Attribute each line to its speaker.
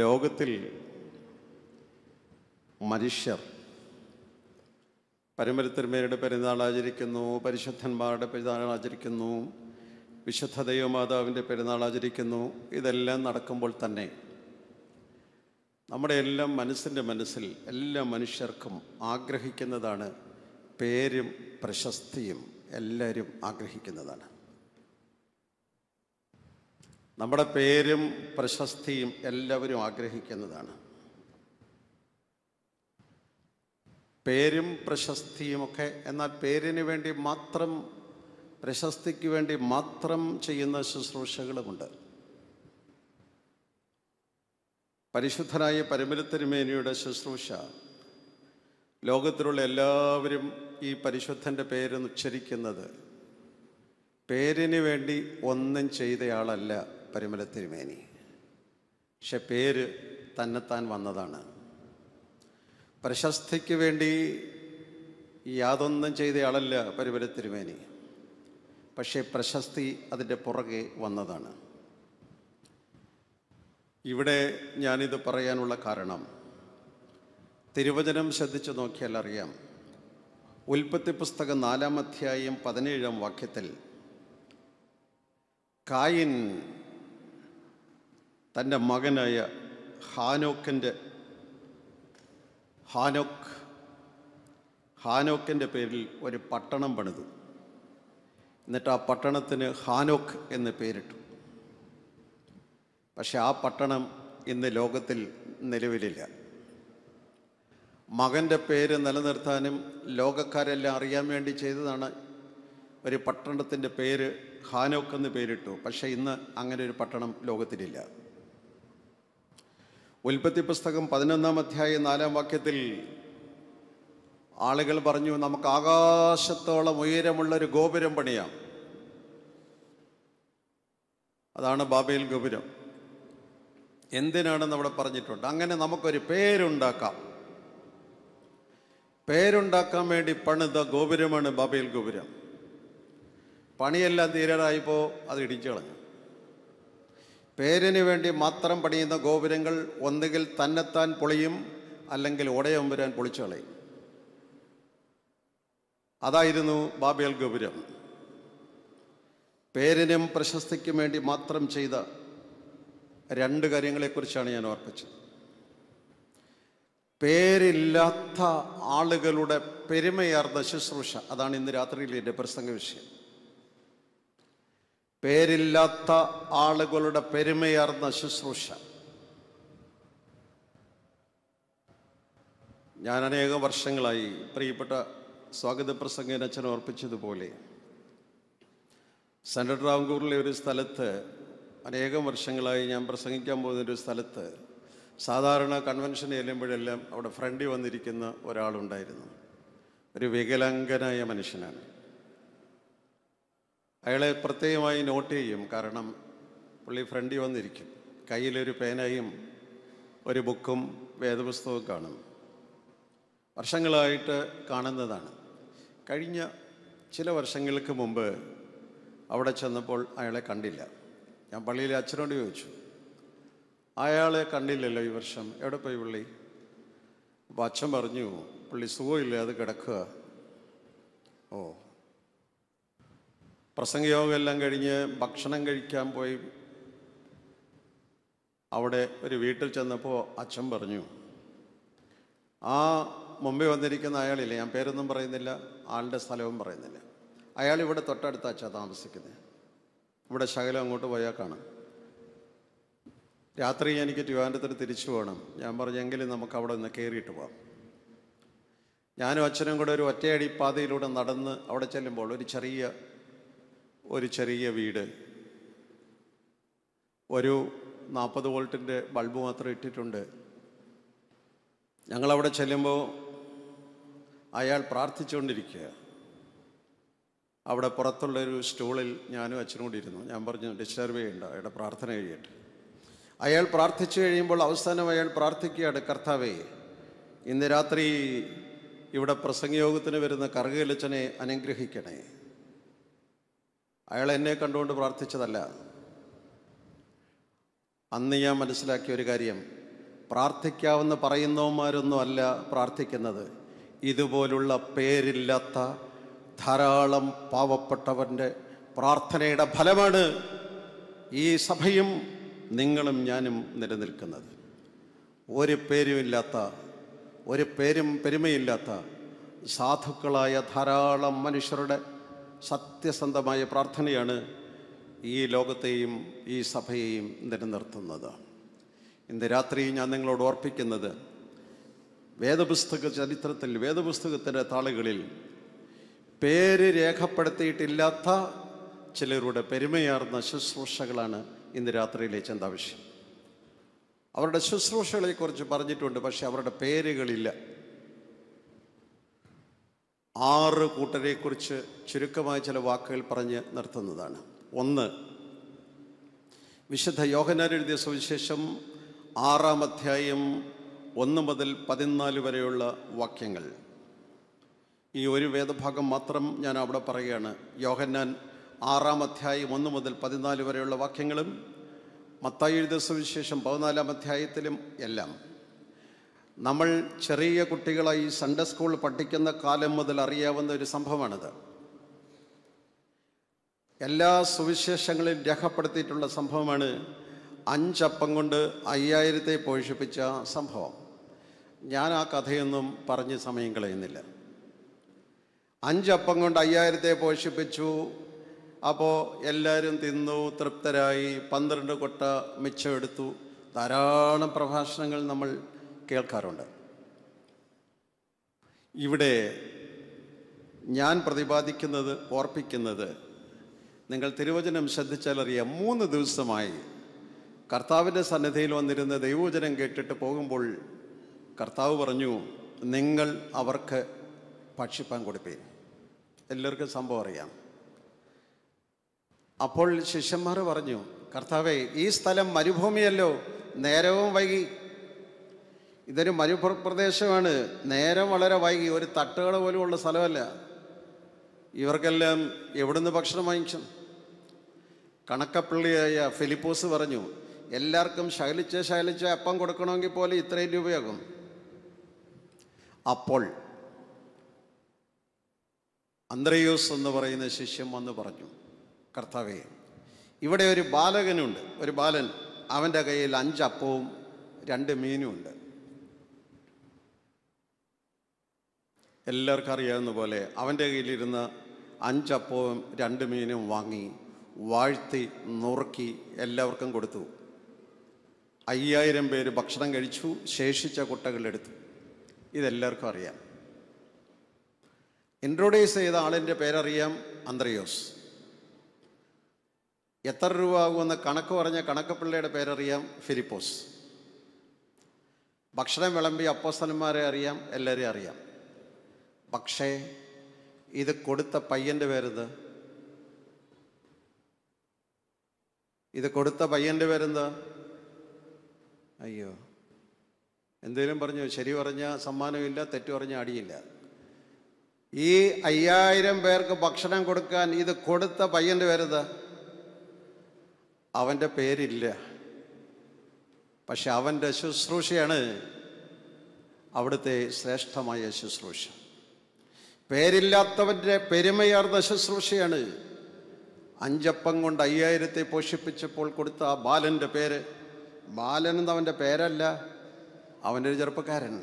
Speaker 1: ലോകത്തിൽ മനുഷ്യർ പരമരത്തിന്മേരുടെ പെരുന്നാൾ ആചരിക്കുന്നു പരിശുദ്ധന്മാരുടെ പെരുന്നാൾ ആചരിക്കുന്നു വിശുദ്ധ ദൈവമാതാവിൻ്റെ പെരുന്നാൾ ആചരിക്കുന്നു ഇതെല്ലാം നടക്കുമ്പോൾ തന്നെ നമ്മുടെ എല്ലാം മനസ്സിൻ്റെ മനസ്സിൽ എല്ലാ മനുഷ്യർക്കും ആഗ്രഹിക്കുന്നതാണ് പേരും പ്രശസ്തിയും എല്ലാവരും ആഗ്രഹിക്കുന്നതാണ് നമ്മുടെ പേരും പ്രശസ്തിയും എല്ലാവരും ആഗ്രഹിക്കുന്നതാണ് പേരും പ്രശസ്തിയുമൊക്കെ എന്നാൽ പേരിന് വേണ്ടി മാത്രം പ്രശസ്തിക്ക് വേണ്ടി മാത്രം ചെയ്യുന്ന ശുശ്രൂഷകളുമുണ്ട് പരിശുദ്ധനായ പരമരത്തിരുമേനിയുടെ ശുശ്രൂഷ ലോകത്തിലുള്ള എല്ലാവരും ഈ പരിശുദ്ധൻ്റെ പേര് ഉച്ചരിക്കുന്നത് പേരിന് വേണ്ടി ഒന്നും ചെയ്തയാളല്ല പരിമല തിരുമേനി പക്ഷെ പേര് തന്നെത്താൻ വന്നതാണ് പ്രശസ്തിക്ക് വേണ്ടി യാതൊന്നും ചെയ്തയാളല്ല പരിമല തിരുമേനി പക്ഷേ പ്രശസ്തി അതിൻ്റെ പുറകെ വന്നതാണ് ഇവിടെ ഞാനിത് പറയാനുള്ള കാരണം തിരുവചനം ശ്രദ്ധിച്ചു നോക്കിയാൽ അറിയാം ഉൽപ്പത്തി പുസ്തകം നാലാം അധ്യായം പതിനേഴാം വാക്യത്തിൽ കായിൻ തൻ്റെ മകനായ ഹാനോക്കൻ്റെ ഹാനോക്ക് ഹാനോക്കിൻ്റെ പേരിൽ ഒരു പട്ടണം പണിതു എന്നിട്ട് ആ പട്ടണത്തിന് ഹാനോക്ക് എന്ന് പേരിട്ടു പക്ഷെ ആ പട്ടണം ഇന്ന് ലോകത്തിൽ നിലവിലില്ല മകൻ്റെ പേര് നിലനിർത്താനും ലോകക്കാരെല്ലാം അറിയാൻ വേണ്ടി ചെയ്തതാണ് ഒരു പട്ടണത്തിൻ്റെ പേര് ഹാനോക്ക് എന്ന് പേരിട്ടു പക്ഷേ ഇന്ന് അങ്ങനെ ഒരു പട്ടണം ലോകത്തിലില്ല ഉൽപ്പത്തി പുസ്തകം പതിനൊന്നാം അധ്യായം നാലാം വാക്യത്തിൽ ആളുകൾ പറഞ്ഞു നമുക്ക് ആകാശത്തോളം ഉയരമുള്ള ഒരു ഗോപുരം പണിയാം അതാണ് ബാബയിൽ ഗോപുരം എന്തിനാണെന്ന് അവിടെ പറഞ്ഞിട്ടുണ്ട് അങ്ങനെ നമുക്കൊരു പേരുണ്ടാക്കാം പേരുണ്ടാക്കാൻ വേണ്ടി പണിത ഗോപുരമാണ് ബാബയിൽ ഗോപുരം പണിയെല്ലാം തീരാറായപ്പോൾ അത് ഇടിച്ചു കളഞ്ഞു പേരിന് വേണ്ടി മാത്രം പണിയുന്ന ഗോപുരങ്ങൾ ഒന്നുകിൽ തന്നെത്താൻ പൊളിയും അല്ലെങ്കിൽ ഉടയം വരാൻ പൊളിച്ചു കളയും അതായിരുന്നു ബാബേൽ ഗോപുരം പേരിനും പ്രശസ്തിക്കും വേണ്ടി മാത്രം ചെയ്ത രണ്ട് കാര്യങ്ങളെക്കുറിച്ചാണ് ഞാൻ ഓർപ്പിച്ചത് പേരില്ലാത്ത ആളുകളുടെ പെരുമയാർന്ന ശുശ്രൂഷ അതാണ് ഇന്ന് രാത്രിയിൽ എൻ്റെ പ്രസംഗ വിഷയം പേരില്ലാത്ത ആളുകളുടെ പെരുമയാർന്ന ശുശ്രൂഷ ഞാൻ അനേകം വർഷങ്ങളായി പ്രിയപ്പെട്ട സ്വാഗത പ്രസംഗം അച്ഛൻ ഓർപ്പിച്ചതുപോലെ സെൻട്രൽ റാവൂറിലെ ഒരു സ്ഥലത്ത് അനേകം വർഷങ്ങളായി ഞാൻ പ്രസംഗിക്കാൻ പോകുന്ന ഒരു സ്ഥലത്ത് സാധാരണ കൺവെൻഷൻ ചെല്ലുമ്പോഴെല്ലാം അവിടെ ഫ്രണ്ടിൽ വന്നിരിക്കുന്ന ഒരാളുണ്ടായിരുന്നു ഒരു വികലാംഗനായ മനുഷ്യനാണ് അയാളെ പ്രത്യേകമായി നോട്ട് ചെയ്യും കാരണം പുള്ളി ഫ്രണ്ടിൽ വന്നിരിക്കും കയ്യിലൊരു പേനയും ഒരു ബുക്കും വേദപുസ്തകവും കാണും വർഷങ്ങളായിട്ട് കാണുന്നതാണ് കഴിഞ്ഞ ചില വർഷങ്ങൾക്ക് മുമ്പ് അവിടെ ചെന്നപ്പോൾ അയാളെ കണ്ടില്ല ഞാൻ പള്ളിയിലെ അച്ഛനോട് ചോദിച്ചു അയാളെ കണ്ടില്ലല്ലോ ഈ വർഷം എവിടെ പോയി പുള്ളി അപ്പോൾ അച്ഛൻ പറഞ്ഞു പുള്ളി അത് കിടക്കുക ഓ പ്രസംഗയോഗമെല്ലാം എല്ലാം കഴിഞ്ഞ് ഭക്ഷണം കഴിക്കാൻ പോയി അവിടെ ഒരു വീട്ടിൽ ചെന്നപ്പോൾ അച്ഛൻ പറഞ്ഞു ആ മുമ്പേ വന്നിരിക്കുന്ന അയാളില്ല ഞാൻ പേരൊന്നും പറയുന്നില്ല ആളുടെ സ്ഥലവും പറയുന്നില്ല അയാൾ ഇവിടെ തൊട്ടടുത്ത അച്ഛ താമസിക്കുന്നത് ഇവിടെ ശകലം അങ്ങോട്ട് പോയാൽ കാണാം രാത്രി എനിക്ക് ട്യൂവാൻഡത്തിന് തിരിച്ചു പോകണം ഞാൻ പറഞ്ഞെങ്കിൽ നമുക്ക് അവിടെ നിന്ന് കയറിയിട്ട് പോകാം ഞാനും അച്ഛനും കൂടെ ഒരു ഒറ്റയടി പാതയിലൂടെ നടന്ന് അവിടെ ചെല്ലുമ്പോൾ ഒരു ചെറിയ ഒരു ചെറിയ വീട് ഒരു നാൽപ്പത് വോൾട്ടിൻ്റെ ബൾബ് മാത്രം ഇട്ടിട്ടുണ്ട് ഞങ്ങളവിടെ ചെല്ലുമ്പോൾ അയാൾ പ്രാർത്ഥിച്ചുകൊണ്ടിരിക്കുക അവിടെ പുറത്തുള്ളൊരു സ്റ്റൂളിൽ ഞാനും അച്ഛനും കൂടി ഇരുന്നു ഞാൻ പറഞ്ഞു ഡിസ്റ്റർബ് ചെയ്യണ്ട അയാളുടെ പ്രാർത്ഥന കഴിയട്ടെ അയാൾ പ്രാർത്ഥിച്ചു കഴിയുമ്പോൾ അവസാനം അയാൾ പ്രാർത്ഥിക്കുകയാണ് കർത്താവേ ഇന്ന് രാത്രി ഇവിടെ പ്രസംഗയോഗത്തിന് വരുന്ന കറുകലച്ചനെ അനുഗ്രഹിക്കണേ അയാൾ എന്നെ കണ്ടുകൊണ്ട് പ്രാർത്ഥിച്ചതല്ല അന്ന് ഞാൻ മനസ്സിലാക്കിയ ഒരു കാര്യം പ്രാർത്ഥിക്കാവുന്ന പറയുന്നവന്മാരൊന്നും അല്ല പ്രാർത്ഥിക്കുന്നത് ഇതുപോലുള്ള പേരില്ലാത്ത ധാരാളം പാവപ്പെട്ടവൻ്റെ പ്രാർത്ഥനയുടെ ഫലമാണ് ഈ സഭയും നിങ്ങളും ഞാനും നിലനിൽക്കുന്നത് ഒരു പേരുമില്ലാത്ത ഒരു പേരും പെരുമയില്ലാത്ത സാധുക്കളായ ധാരാളം മനുഷ്യരുടെ സത്യസന്ധമായ പ്രാർത്ഥനയാണ് ഈ ലോകത്തെയും ഈ സഭയെയും നിലനിർത്തുന്നത് ഇന്ന് രാത്രി ഞാൻ നിങ്ങളോട് ഓർപ്പിക്കുന്നത് വേദപുസ്തക ചരിത്രത്തിൽ വേദപുസ്തകത്തിൻ്റെ താളുകളിൽ പേര് രേഖപ്പെടുത്തിയിട്ടില്ലാത്ത ചിലരുടെ പെരുമയാർന്ന ശുശ്രൂഷകളാണ് ഇന്ന് രാത്രിയിലെ ചിന്താവിഷയം അവരുടെ ശുശ്രൂഷകളെക്കുറിച്ച് പറഞ്ഞിട്ടുണ്ട് പക്ഷേ അവരുടെ പേരുകളില്ല ആറ് കൂട്ടരെക്കുറിച്ച് ചുരുക്കമായ ചില വാക്കുകൾ പറഞ്ഞ് നിർത്തുന്നതാണ് ഒന്ന് വിശുദ്ധ യോഹനാൻ എഴുതിയ സുവിശേഷം ആറാം അധ്യായം ഒന്ന് മുതൽ പതിനാല് വരെയുള്ള വാക്യങ്ങൾ ഈ ഒരു വേദഭാഗം മാത്രം ഞാൻ അവിടെ പറയുകയാണ് യോഹന്നാൻ ആറാം അധ്യായം ഒന്ന് മുതൽ പതിനാല് വരെയുള്ള വാക്യങ്ങളും മത്തായി എഴുതിയ സുവിശേഷം പതിനാലാം അധ്യായത്തിലും എല്ലാം നമ്മൾ ചെറിയ കുട്ടികളായി സൺഡേ സ്കൂൾ പഠിക്കുന്ന കാലം മുതൽ അറിയാവുന്ന ഒരു സംഭവമാണിത് എല്ലാ സുവിശേഷങ്ങളിലും രേഖപ്പെടുത്തിയിട്ടുള്ള സംഭവമാണ് അഞ്ചപ്പം കൊണ്ട് അയ്യായിരത്തെ പോഷിപ്പിച്ച സംഭവം ഞാൻ ആ കഥയൊന്നും പറഞ്ഞ് സമയം കളയുന്നില്ല അഞ്ചപ്പം കൊണ്ട് അയ്യായിരത്തെ പോഷിപ്പിച്ചു അപ്പോൾ എല്ലാവരും തിന്നു തൃപ്തരായി പന്ത്രണ്ട് കൊട്ട മിച്ചം എടുത്തു ധാരാളം പ്രഭാഷണങ്ങൾ നമ്മൾ കേൾക്കാറുണ്ട് ഇവിടെ ഞാൻ പ്രതിപാദിക്കുന്നത് ഓർപ്പിക്കുന്നത് നിങ്ങൾ തിരുവചനം ശ്രദ്ധിച്ചാലറിയ മൂന്ന് ദിവസമായി കർത്താവിൻ്റെ സന്നിധിയിൽ വന്നിരുന്ന ദൈവവചനം കേട്ടിട്ട് പോകുമ്പോൾ കർത്താവ് പറഞ്ഞു നിങ്ങൾ അവർക്ക് ഭക്ഷിപ്പാൻ കൊടുപ്പേ എല്ലാവർക്കും സംഭവം അറിയാം അപ്പോൾ ശിഷ്യന്മാർ പറഞ്ഞു കർത്താവേ ഈ സ്ഥലം മരുഭൂമിയല്ലോ നേരവും വൈകി ഇതൊരു മരുപ്രദേശമാണ് നേരം വളരെ വൈകി ഒരു തട്ടുകട പോലും ഉള്ള സ്ഥലമല്ല ഇവർക്കെല്ലാം എവിടുന്ന് ഭക്ഷണം വാങ്ങിച്ചു കണക്കപ്പള്ളിയായ ഫിലിപ്പോസ് പറഞ്ഞു എല്ലാവർക്കും ശകലിച്ച് ശകലിച്ച് അപ്പം കൊടുക്കണമെങ്കിൽ പോലെ ഇത്രയും രൂപയാകും അപ്പോൾ അന്ത്രയോസ് എന്ന് പറയുന്ന ശിഷ്യൻ വന്ന് പറഞ്ഞു കർത്താവേ ഇവിടെ ഒരു ബാലകനുണ്ട് ഒരു ബാലൻ അവൻ്റെ കയ്യിൽ അഞ്ച് അപ്പവും രണ്ട് മീനുമുണ്ട് എല്ലാവർക്കും അറിയാവുന്ന പോലെ അവൻ്റെ കയ്യിലിരുന്ന് അഞ്ചപ്പവും രണ്ട് മീനും വാങ്ങി വാഴ്ത്തി നുറുക്കി എല്ലാവർക്കും കൊടുത്തു അയ്യായിരം പേര് ഭക്ഷണം കഴിച്ചു ശേഷിച്ച കുട്ടകളെടുത്തു ഇതെല്ലാവർക്കും അറിയാം ഇൻട്രോഡ്യൂസ് ചെയ്ത ആളിൻ്റെ പേരറിയാം അന്ത്രയോസ് എത്ര രൂപ ആകുമെന്ന് കണക്ക് പറഞ്ഞ കണക്കപ്പിള്ളയുടെ പേരറിയാം ഫിലിപ്പോസ് ഭക്ഷണം വിളമ്പി അപ്പോസ്തലന്മാരെ അറിയാം എല്ലാവരെയും അറിയാം പക്ഷേ ഇത് കൊടുത്ത പയ്യൻ്റെ പേരെന്ത് ഇത് കൊടുത്ത പയ്യൻ്റെ പേരെന്ത് അയ്യോ എന്തേലും പറഞ്ഞു ശരി പറഞ്ഞ സമ്മാനമില്ല തെറ്റു പറഞ്ഞ അടിയില്ല ഈ അയ്യായിരം പേർക്ക് ഭക്ഷണം കൊടുക്കാൻ ഇത് കൊടുത്ത പയ്യൻ്റെ പേരെന്ത് അവൻ്റെ പേരില്ല പക്ഷെ അവൻ്റെ ശുശ്രൂഷയാണ് അവിടുത്തെ ശ്രേഷ്ഠമായ ശുശ്രൂഷ പേരില്ലാത്തവൻ്റെ പെരുമയാർന്ന ശുശ്രൂഷയാണ് അഞ്ചപ്പം കൊണ്ട് അയ്യായിരത്തെ പോഷിപ്പിച്ചപ്പോൾ കൊടുത്ത ആ ബാലൻ്റെ പേര് ബാലൻ എന്നവൻ്റെ പേരല്ല ഒരു ചെറുപ്പക്കാരൻ